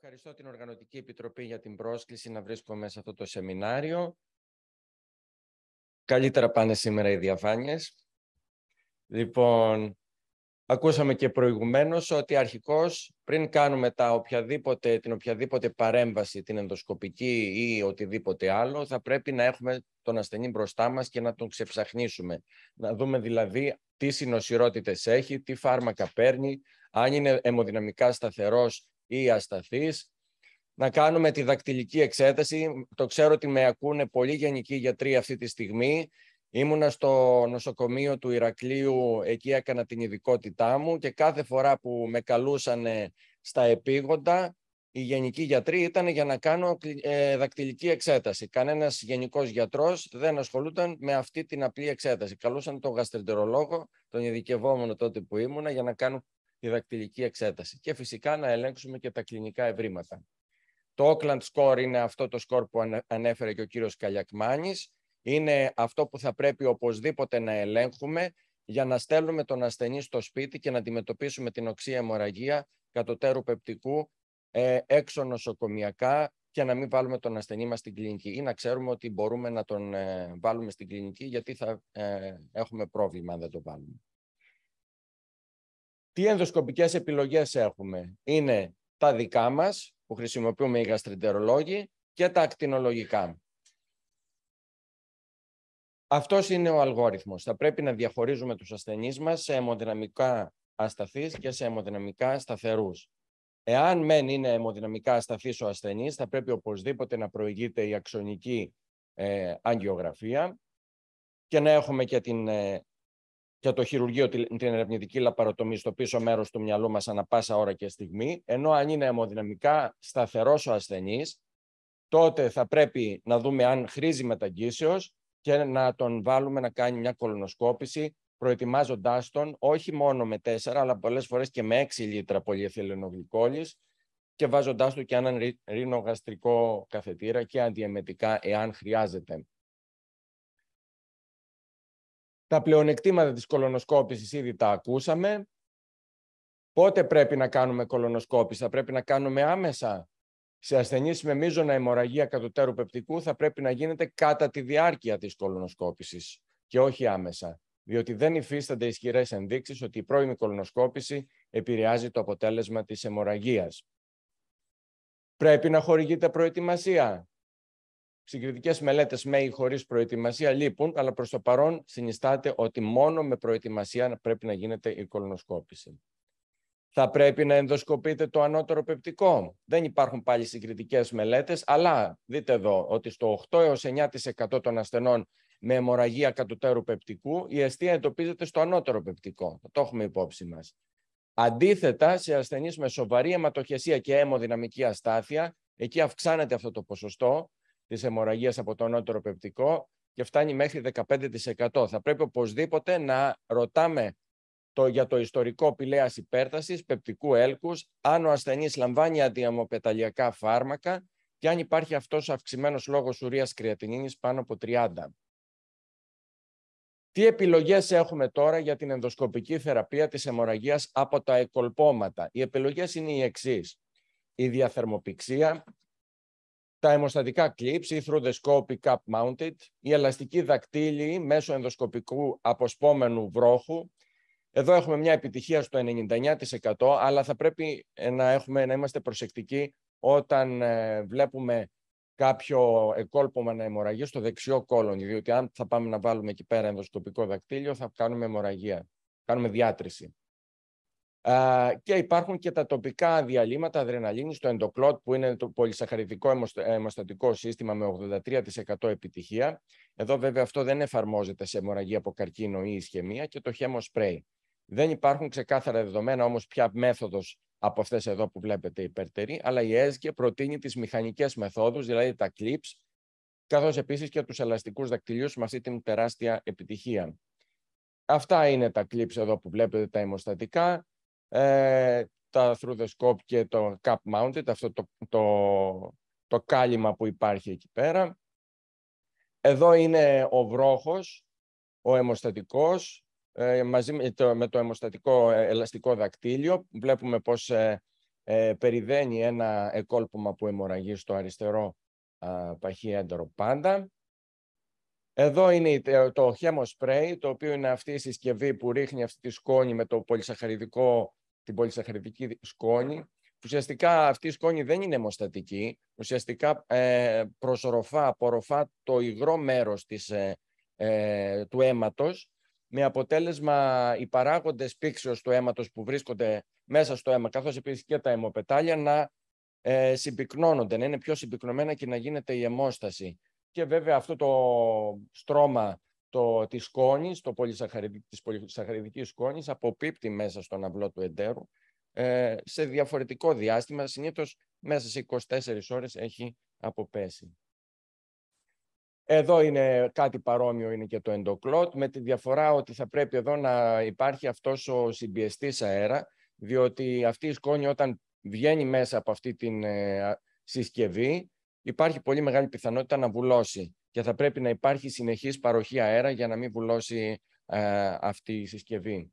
Ευχαριστώ την Οργανωτική Επιτροπή για την πρόσκληση να βρίσκομαι σε αυτό το σεμινάριο. Καλύτερα πάνε σήμερα οι διαφάνειες. Λοιπόν, ακούσαμε και προηγουμένως ότι αρχικώς πριν κάνουμε τα την οποιαδήποτε παρέμβαση, την ενδοσκοπική ή οτιδήποτε άλλο, θα πρέπει να έχουμε τον ασθενή μπροστά μας και να τον ξεψαχνίσουμε. Να δούμε δηλαδή τι συνοσυρότητες έχει, τι φάρμακα παίρνει, αν είναι αιμοδυναμικά σταθερός ή ασταθείς. Να κάνουμε τη δακτυλική εξέταση. Το ξέρω ότι με ακούνε πολύ γενικοί γιατροί αυτή τη στιγμή. Ήμουνα στο νοσοκομείο του Ηρακλείου, εκεί έκανα την ειδικότητά μου και κάθε φορά που με καλούσαν στα επίγοντα, οι γενικοί γιατροί ήταν για να κάνω ε, δακτυλική εξέταση. Κανένας γενικός γιατρός δεν ασχολούταν με αυτή την απλή εξέταση. Καλούσαν τον γαστρεντερολόγο, τον ειδικευόμενο τότε που ήμουνα, για να κάνω δακτυλική εξέταση. Και φυσικά να ελέγξουμε και τα κλινικά ευρήματα. Το Oakland Score είναι αυτό το σκορ που ανέφερε και ο κύριος Καλιακμάνης. Είναι αυτό που θα πρέπει οπωσδήποτε να ελέγχουμε για να στέλνουμε τον ασθενή στο σπίτι και να αντιμετωπίσουμε την οξία αιμορραγία κατωτέρου πεπτικού ε, έξω νοσοκομιακά και να μην βάλουμε τον ασθενή μας στην κλινική ή να ξέρουμε ότι μπορούμε να τον ε, βάλουμε στην κλινική γιατί θα ε, έχουμε πρόβλημα αν δεν το βάλουμε. Τι ενδοσκοπικές επιλογές έχουμε. Είναι τα δικά μας που χρησιμοποιούμε οι γαστριντερολόγοι και τα ακτινολογικά. Αυτός είναι ο αλγόριθμος. Θα πρέπει να διαχωρίζουμε τους ασθενείς μας σε αιμοδυναμικά ασταθείς και σε αιμοδυναμικά σταθερούς. Εάν μεν είναι αιμοδυναμικά ασταθής ο ασθενής, θα πρέπει οπωσδήποτε να προηγείται η αξονική ε, και να έχουμε και την ε, και το χειρουργείο την ερευνητική λαπαροτομή στο πίσω μέρος του μυαλού μας ανά πάσα ώρα και στιγμή. Ενώ αν είναι αιμοδυναμικά σταθερός ο ασθενής, τότε θα πρέπει να δούμε αν χρήζει μεταγγίσεως και να τον βάλουμε να κάνει μια κολονοσκόπηση, προετοιμάζοντάς τον όχι μόνο με τέσσερα αλλά πολλές φορές και με έξι λίτρα πολυεθυλενογλυκόλη και βάζοντάς του και έναν ρινογαστρικό καθετήρα και αντιεμετικά, εάν χρειάζεται. Τα πλεονεκτήματα της κολονοσκόπησης ήδη τα ακούσαμε. Πότε πρέπει να κάνουμε κολονοσκόπηση, θα πρέπει να κάνουμε άμεσα. Σε ασθενείς με μείζωνα αιμορραγία κατωτέρου πεπτικού θα πρέπει να γίνεται κατά τη διάρκεια της κολονοσκόπησης και όχι άμεσα, διότι δεν υφίστανται ισχυρές ενδείξεις ότι η πρώιμη κολονοσκόπηση επηρεάζει το αποτέλεσμα της αιμορραγίας. Πρέπει να χορηγείται προετοιμασία. Συγκριτικές μελέτες με ή χωρίς προετοιμασία λείπουν, αλλά προς το παρόν συνιστάται ότι μόνο με προετοιμασία πρέπει να γίνεται η κολονοσκόπηση. Θα πρέπει να ενδοσκοπείτε το ανώτερο πεπτικό. Δεν υπάρχουν πάλι συγκριτικές μελέτες, αλλά δείτε εδώ ότι στο 8 9% των ασθενών με αιμορραγία κατωτέρου πεπτικού, η αιστεία εντοπίζεται στο ανώτερο πεπτικό. Το έχουμε υπόψη μας. Αντίθετα, σε ασθενείς με σοβαρή αιματοχεσία και αιμοδυναμική αστάθεια, εκεί αυξάνεται αυτό το ποσοστό Της αιμορραγίας από το ανώτερο πεπτικό και φτάνει μέχρι 15%. Θα πρέπει οπωσδήποτε να ρωτάμε το, για το ιστορικό πηλέας υπέρτασης πεπτικού έλκους, αν ο ασθενής λαμβάνει αντιαμοπεταλιακά φάρμακα και αν υπάρχει αυτός αυξημένος λόγος ουρίας κρεατινίνης πάνω από 30. Τι επιλογές έχουμε τώρα για την ενδοσκοπική θεραπεία της αιμορραγίας από τα εκολπώματα. Οι επιλογές είναι οι εξής. Η διαθερμοπηξία, τα αιμοστατικά clips ή through the scope ή mounted, η ελαστική δακτύλη μέσω ενδοσκοπικού αποσπόμενου βρόχου. Εδώ έχουμε μια επιτυχία στο 99%, αλλά θα πρέπει ε, να, έχουμε, να είμαστε προσεκτικοί όταν ε, βλέπουμε κάποιο εκόλπωμα να αιμορραγεί στο δεξιό κόλον, διότι αν θα πάμε να βάλουμε εκεί πέρα ενδοσκοπικό δακτύλιο, θα κάνουμε αιμορραγία, κάνουμε διάτρηση και υπάρχουν και τα τοπικά διαλύματα αδρεναλίνης στο εντοκλότ που είναι το πολυσαχαρητικό αιμοστατικό σύστημα με 83% επιτυχία. Εδώ βέβαια αυτό δεν εφαρμόζεται σε αιμορραγή από καρκίνο ή ισχυμία και το σπρέι. Δεν υπάρχουν ξεκάθαρα δεδομένα όμως ποια μέθοδος από αυτές εδώ που βλέπετε υπερτερεί, αλλά η ΕΣΚΕ προτείνει τις μηχανικές μεθόδους, δηλαδή τα clips, καθώς επίσης και τους ελαστικούς δακτυλίους με αυτή την τεράστια επιτυχία. Αυτά είναι τα clips εδώ που βλέπετε τα αιμοστατικά ε, τα through και το cap mounted, αυτό το, το, το κάλυμα που υπάρχει εκεί πέρα. Εδώ είναι ο βρόχος, ο αιμοστατικός, ε, μαζί με το, με το αιμοστατικό ε, ελαστικό δακτύλιο. Βλέπουμε πως ε, ε, περιδένει ένα εκόλπωμα που αιμορραγεί στο αριστερό α, παχύ πάντα. Εδώ είναι ε, το χέμο σπρέι, το οποίο είναι αυτή η συσκευή που ρίχνει αυτή τη σκόνη με το πολυσαχαριδικό την πολυσαχαρητική σκόνη. Ουσιαστικά αυτή η σκόνη δεν είναι αιμοστατική. Ουσιαστικά ε, απορροφά το υγρό μέρος της, ε, ε, του αίματος με αποτέλεσμα οι παράγοντες πήξεως του αίματος που βρίσκονται μέσα στο αίμα καθώς επίσης και τα αιμοπετάλια να ε, συμπυκνώνονται, να είναι πιο συμπυκνωμένα και να γίνεται η αιμόσταση. Και βέβαια αυτό το στρώμα το, της σκόνης, το πολυσαχαριδική, της πολυσαχαριδικής σκόνης αποπίπτει μέσα στον αυλό του εντέρου ε, σε διαφορετικό διάστημα, συνήθως μέσα σε 24 ώρες έχει αποπέσει. Εδώ είναι κάτι παρόμοιο, είναι και το εντοκλότ, με τη διαφορά ότι θα πρέπει εδώ να υπάρχει αυτός ο συμπιεστής αέρα, διότι αυτή η σκόνη όταν βγαίνει μέσα από αυτή την ε, συσκευή, υπάρχει πολύ μεγάλη πιθανότητα να βουλώσει και θα πρέπει να υπάρχει συνεχής παροχή αέρα για να μην βουλώσει ε, αυτή η συσκευή.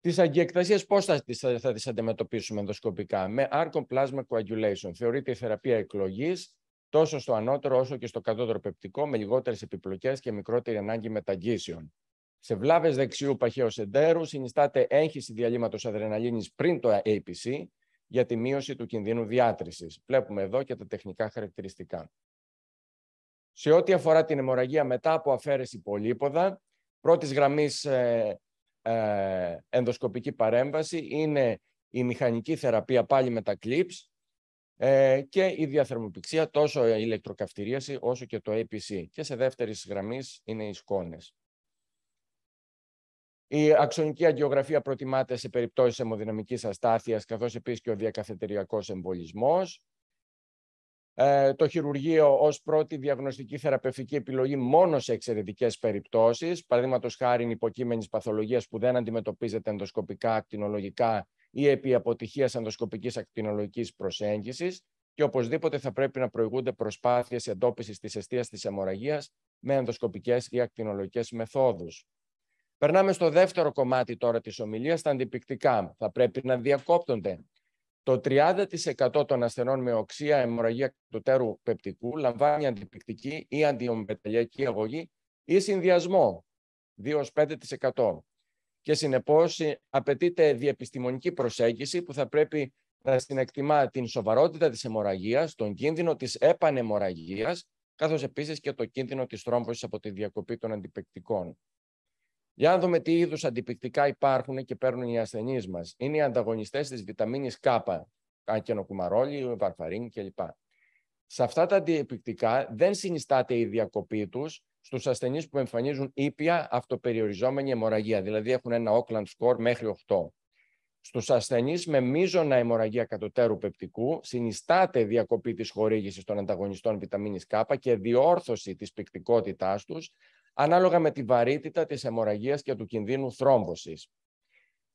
Τις αγκιεκτασίες πώς θα τις, αντιμετωπίσουμε ενδοσκοπικά. Με Arcon Plasma Coagulation θεωρείται η θεραπεία εκλογής τόσο στο ανώτερο όσο και στο κατώτερο πεπτικό με λιγότερες επιπλοκές και μικρότερη ανάγκη μεταγγίσεων. Σε βλάβες δεξιού παχαίως εντέρου συνιστάται έγχυση διαλύματος αδρεναλίνης πριν το APC για τη μείωση του κινδύνου διάτρησης. Βλέπουμε εδώ και τα τεχνικά χαρακτηριστικά. Σε ό,τι αφορά την αιμορραγία μετά από αφαίρεση πολύποδα, πρώτης γραμμής ε, ε ενδοσκοπική παρέμβαση είναι η μηχανική θεραπεία πάλι με τα κλίπς, ε, και η διαθερμοπηξία, τόσο η ηλεκτροκαυτηρίαση όσο και το APC. Και σε δεύτερης γραμμής είναι οι σκόνες. Η αξονική αγκιογραφία προτιμάται σε περιπτώσεις αιμοδυναμικής αστάθειας, καθώς επίσης και ο διακαθετεριακός εμβολισμός. Ε, το χειρουργείο ως πρώτη διαγνωστική θεραπευτική επιλογή μόνο σε εξαιρετικές περιπτώσεις, παραδείγματος χάρη υποκείμενης παθολογίας που δεν αντιμετωπίζεται ενδοσκοπικά, ακτινολογικά ή επί αποτυχίας ενδοσκοπικής ακτινολογικής προσέγγισης και οπωσδήποτε θα πρέπει να προηγούνται προσπάθειες εντόπισης της αιστείας της αιμορραγίας με ενδοσκοπικές ή ακτινολογικές μεθόδους. Περνάμε στο δεύτερο κομμάτι τώρα της ομιλίας, τα αντιπικτικά. Θα πρέπει να διακόπτονται το 30% των ασθενών με οξία τέρου κατωτέρου πεπτικού λαμβάνει αντιπικτική αντιομπεταλιακή αντιομεταλλιακή αγωγή ή συνδυασμό 2-5%. Και συνεπώς ε, απαιτείται διεπιστημονική προσέγγιση που θα πρέπει να συνεκτιμά την σοβαρότητα της αιμορραγίας, τον κίνδυνο της επαναιμορραγίας, καθώς επίσης και το κίνδυνο της θρόμβωσης από τη διακοπή των αντιπεκτικών. Για να δούμε τι είδους αντιπικτικά υπάρχουν και παίρνουν οι ασθενείς μας. Είναι οι ανταγωνιστές της βιταμίνης Κ, ακενοκουμαρόλι, βαρφαρίνη κλπ. Σε αυτά τα αντιπικτικά δεν συνιστάται η διακοπή τους στους ασθενείς που εμφανίζουν ήπια αυτοπεριοριζόμενη αιμορραγία, δηλαδή έχουν ένα Oakland score μέχρι 8. Στους ασθενείς με μείζωνα αιμορραγία κατωτέρου πεπτικού συνιστάται διακοπή της χορήγησης των ανταγωνιστών βιταμίνης Κ και διόρθωση της πυκτικότητά τους, ανάλογα με τη βαρύτητα της αιμορραγίας και του κινδύνου θρόμβωσης.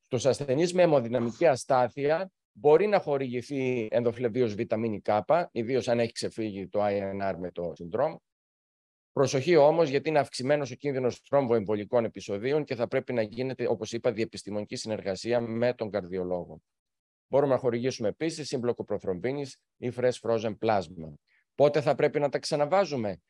Στους ασθενείς με αιμοδυναμική αστάθεια μπορεί να χορηγηθεί ενδοφλεβίως βιταμίνη Κ, ιδίως αν έχει ξεφύγει το INR με το συνδρόμ. Προσοχή όμως γιατί είναι αυξημένος ο κίνδυνος εμβολικών επεισοδίων και θα πρέπει να γίνεται, όπως είπα, διεπιστημονική συνεργασία με τον καρδιολόγο. Μπορούμε να χορηγήσουμε επίσης σύμπλοκο προθρομπίνη ή fresh frozen plasma. Πότε θα πρέπει να τα ξαναβάζουμε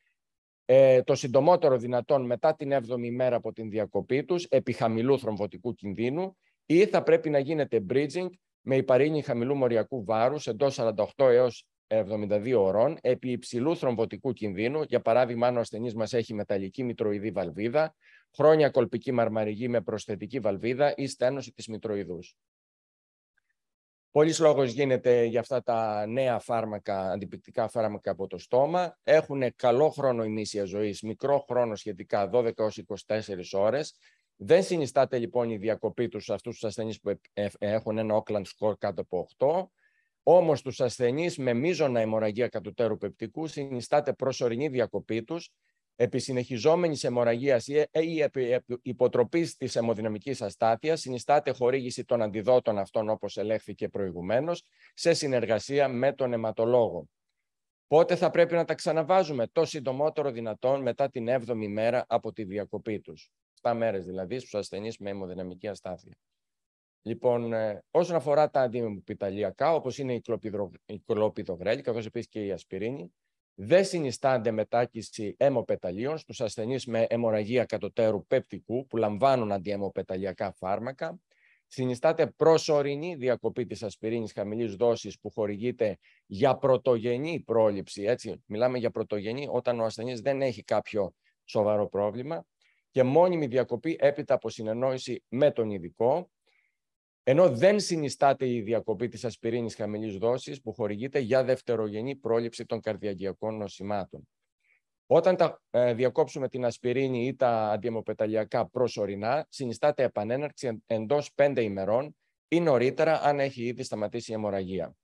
ε, το συντομότερο δυνατόν μετά την 7η μέρα από την διακοπή τους επί χαμηλού θρομβωτικού κινδύνου ή θα πρέπει να γίνεται bridging με υπαρήνη χαμηλού μοριακού βάρους εντός 48 έως 72 ωρών επί υψηλού θρομβωτικού κινδύνου, για παράδειγμα αν ο ασθενής μας έχει μεταλλική μητροειδή βαλβίδα, χρόνια κολπική μαρμαριγή με προσθετική βαλβίδα ή στένωση της μητροειδούς. Πολλοί λόγος γίνεται για αυτά τα νέα φάρμακα, αντιπικτικά φάρμακα από το στόμα. Έχουν καλό χρόνο ημίσια ζωής, μικρό χρόνο σχετικά 12 24 ώρες. Δεν συνιστάται λοιπόν η διακοπή τους σε αυτούς τους ασθενείς που ε, έχουν ένα Oakland score κάτω από 8. Όμως τους ασθενείς με μείζωνα αιμορραγία κατωτέρου πεπτικού συνιστάται προσωρινή διακοπή τους επί συνεχιζόμενης αιμορραγίας ή ε, επί υποτροπής της αιμοδυναμικής αστάθειας συνιστάται χορήγηση των αντιδότων αυτών όπως ελέγχθηκε προηγουμένως σε συνεργασία με τον αιματολόγο. Πότε θα πρέπει να τα ξαναβάζουμε το συντομότερο δυνατόν μετά την 7η μέρα από τη διακοπή τους. 7 μέρες δηλαδή στους ασθενείς με αιμοδυναμική αστάθεια. Λοιπόν, ε, όσον αφορά τα αντιμετωπιταλιακά, όπως είναι η κλοπιδογρέλη, καθώς επίσης και η ασπιρίνη, δεν συνιστάται μετάκυση αιμοπεταλίων στους ασθενείς, με αιμορραγία κατωτέρου πεπτικού που λαμβάνουν αντιαιμοπεταλιακά φάρμακα. Συνιστάται προσωρινή διακοπή της ασπιρίνης χαμηλής δόσης που χορηγείται για πρωτογενή πρόληψη. Έτσι, μιλάμε για πρωτογενή όταν ο ασθενής δεν έχει κάποιο σοβαρό πρόβλημα και μόνιμη διακοπή έπειτα από συνεννόηση με τον ειδικό ενώ δεν συνιστάται η διακοπή της ασπιρίνης χαμηλής δόσης που χορηγείται για δευτερογενή πρόληψη των καρδιαγιακών νοσημάτων. Όταν τα ε, διακόψουμε την ασπιρίνη ή τα αντιαιμοπεταλιακά προσωρινά, συνιστάται επανέναρξη εντός 5 ημερών ή νωρίτερα αν έχει ήδη σταματήσει η αιμορραγία.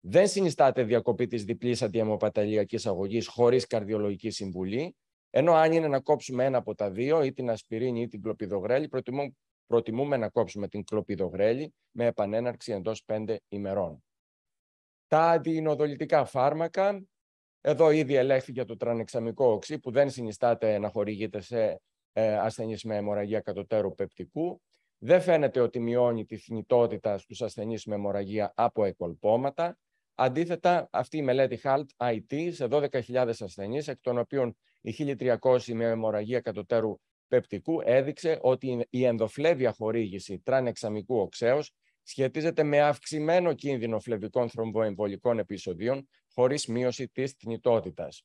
Δεν συνιστάται διακοπή της διπλής αντιαιμοπεταλιακής αγωγής χωρίς καρδιολογική συμβουλή, ενώ αν είναι να κόψουμε ένα από τα αντιμοπεταλιακα προσωρινα συνισταται επανεναρξη εντος αγωγής ημερων η νωριτερα αν εχει ηδη σταματησει η αιμορραγια δεν συνισταται διακοπη ή την ασπιρίνη ή την κλοπιδογρέλη, προτιμούμε προτιμούμε να κόψουμε την κλοπιδογρέλη με επανέναρξη εντός 5 ημερών. Τα αντιεινοδολητικά φάρμακα, εδώ ήδη ελέγχθηκε το τρανεξαμικό οξύ που δεν συνιστάται να χορηγείται σε ε, ασθενείς με αιμορραγία κατωτέρου πεπτικού. Δεν φαίνεται ότι μειώνει τη θνητότητα στους ασθενείς με αιμορραγία από εκολπώματα. Αντίθετα, αυτή η μελέτη HALT IT σε 12.000 ασθενείς, εκ των οποίων οι 1.300 με αιμορραγία κατωτέρου πεπτικού έδειξε ότι η ενδοφλέβια χορήγηση τρανεξαμικού οξέως σχετίζεται με αυξημένο κίνδυνο φλεβικών θρομβοεμβολικών επεισοδίων χωρίς μείωση της θνητότητας.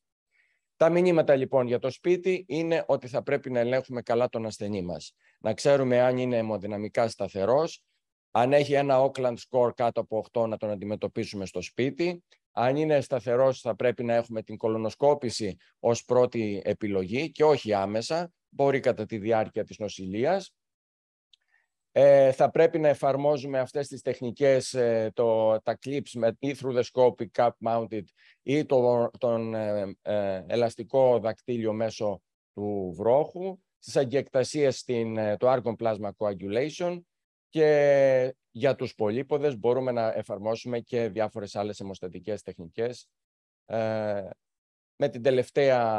Τα μηνύματα λοιπόν για το σπίτι είναι ότι θα πρέπει να ελέγχουμε καλά τον ασθενή μας. Να ξέρουμε αν είναι αιμοδυναμικά σταθερός, αν έχει ένα Auckland score κάτω από 8 να τον αντιμετωπίσουμε στο σπίτι, αν είναι σταθερός θα πρέπει να έχουμε την κολονοσκόπηση ως πρώτη επιλογή και όχι άμεσα, μπορεί κατά τη διάρκεια της νοσηλείας. Ε, θα πρέπει να εφαρμόζουμε αυτές τις τεχνικές, ε, το, τα clips με ή through the scope, mounted ή το, τον ε, ελαστικό δακτύλιο μέσω του βρόχου, στις αγκεκτασίες στην, το argon plasma coagulation και για τους πολύποδες μπορούμε να εφαρμόσουμε και διάφορες άλλες αιμοστατικές τεχνικές. με την τελευταία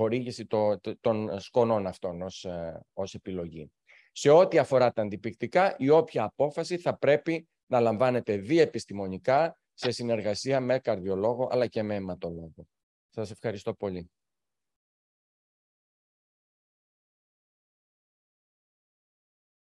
χορήγηση των σκονών αυτών ως, ε, ως επιλογή. Σε ό,τι αφορά τα αντιπικτικά, η όποια απόφαση θα πρέπει να λαμβάνεται διεπιστημονικά σε συνεργασία με καρδιολόγο αλλά και με αιματολόγο. Σας ευχαριστώ πολύ.